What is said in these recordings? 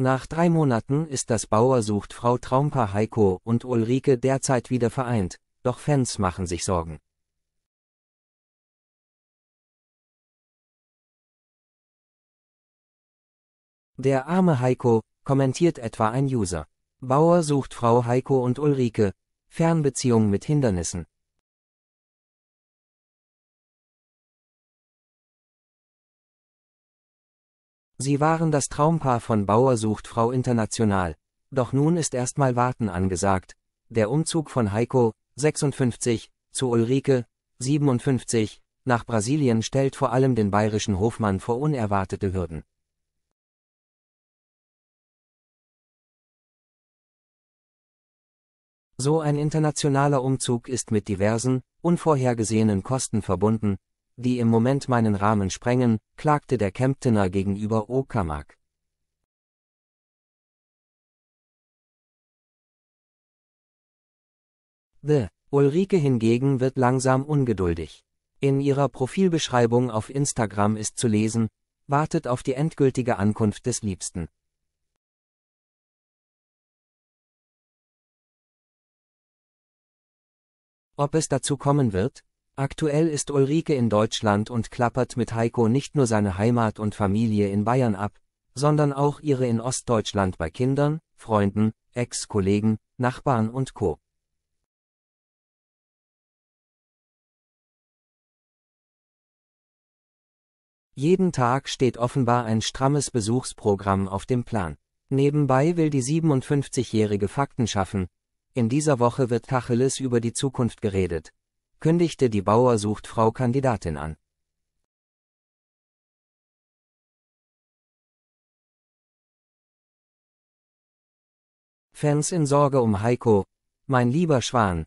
Nach drei Monaten ist das Bauer sucht Frau Traumpa Heiko und Ulrike derzeit wieder vereint, doch Fans machen sich Sorgen. Der arme Heiko, kommentiert etwa ein User. Bauer sucht Frau Heiko und Ulrike, Fernbeziehung mit Hindernissen. Sie waren das Traumpaar von Bauer sucht Frau International. Doch nun ist erstmal Warten angesagt. Der Umzug von Heiko, 56, zu Ulrike, 57, nach Brasilien stellt vor allem den bayerischen Hofmann vor unerwartete Hürden. So ein internationaler Umzug ist mit diversen, unvorhergesehenen Kosten verbunden, die im Moment meinen Rahmen sprengen, klagte der Kemptener gegenüber Okamak. The Ulrike hingegen wird langsam ungeduldig. In ihrer Profilbeschreibung auf Instagram ist zu lesen, wartet auf die endgültige Ankunft des Liebsten. Ob es dazu kommen wird? Aktuell ist Ulrike in Deutschland und klappert mit Heiko nicht nur seine Heimat und Familie in Bayern ab, sondern auch ihre in Ostdeutschland bei Kindern, Freunden, Ex-Kollegen, Nachbarn und Co. Jeden Tag steht offenbar ein strammes Besuchsprogramm auf dem Plan. Nebenbei will die 57-jährige Fakten schaffen. In dieser Woche wird Tacheles über die Zukunft geredet kündigte die Bauer sucht Frau Kandidatin an. Fans in Sorge um Heiko, mein lieber Schwan,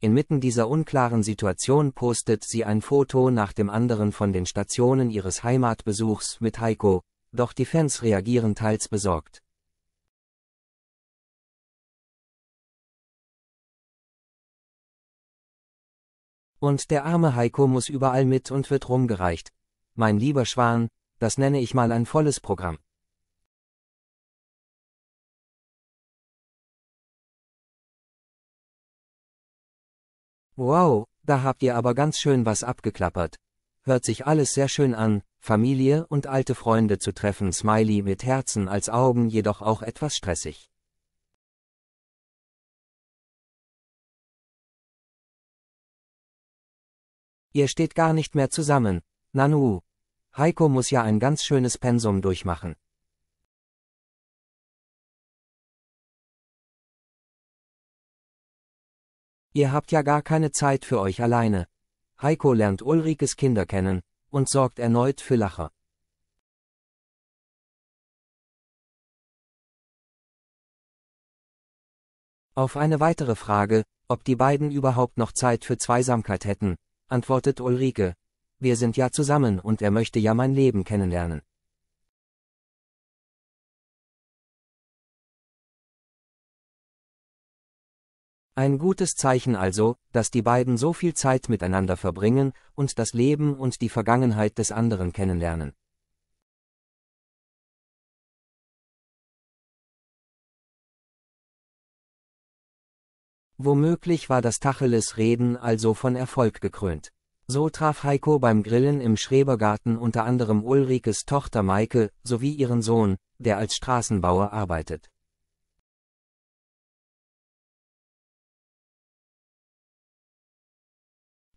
inmitten dieser unklaren Situation postet sie ein Foto nach dem anderen von den Stationen ihres Heimatbesuchs mit Heiko, doch die Fans reagieren teils besorgt. Und der arme Heiko muss überall mit und wird rumgereicht. Mein lieber Schwan, das nenne ich mal ein volles Programm. Wow, da habt ihr aber ganz schön was abgeklappert. Hört sich alles sehr schön an, Familie und alte Freunde zu treffen, Smiley mit Herzen als Augen jedoch auch etwas stressig. Ihr steht gar nicht mehr zusammen. Nanu. Heiko muss ja ein ganz schönes Pensum durchmachen. Ihr habt ja gar keine Zeit für euch alleine. Heiko lernt Ulrikes Kinder kennen und sorgt erneut für Lacher. Auf eine weitere Frage, ob die beiden überhaupt noch Zeit für Zweisamkeit hätten, antwortet Ulrike. Wir sind ja zusammen und er möchte ja mein Leben kennenlernen. Ein gutes Zeichen also, dass die beiden so viel Zeit miteinander verbringen und das Leben und die Vergangenheit des anderen kennenlernen. Womöglich war das Tacheles-Reden also von Erfolg gekrönt. So traf Heiko beim Grillen im Schrebergarten unter anderem Ulrikes Tochter Maike, sowie ihren Sohn, der als Straßenbauer arbeitet.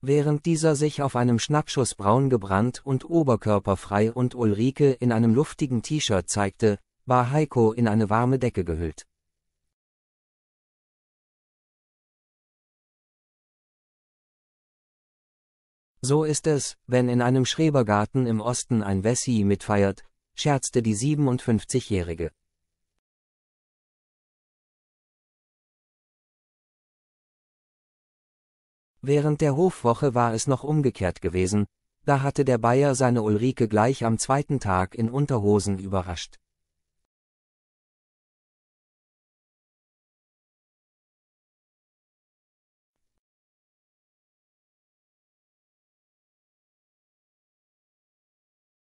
Während dieser sich auf einem Schnappschuss braun gebrannt und oberkörperfrei und Ulrike in einem luftigen T-Shirt zeigte, war Heiko in eine warme Decke gehüllt. So ist es, wenn in einem Schrebergarten im Osten ein Wessi mitfeiert, scherzte die 57-Jährige. Während der Hofwoche war es noch umgekehrt gewesen, da hatte der Bayer seine Ulrike gleich am zweiten Tag in Unterhosen überrascht.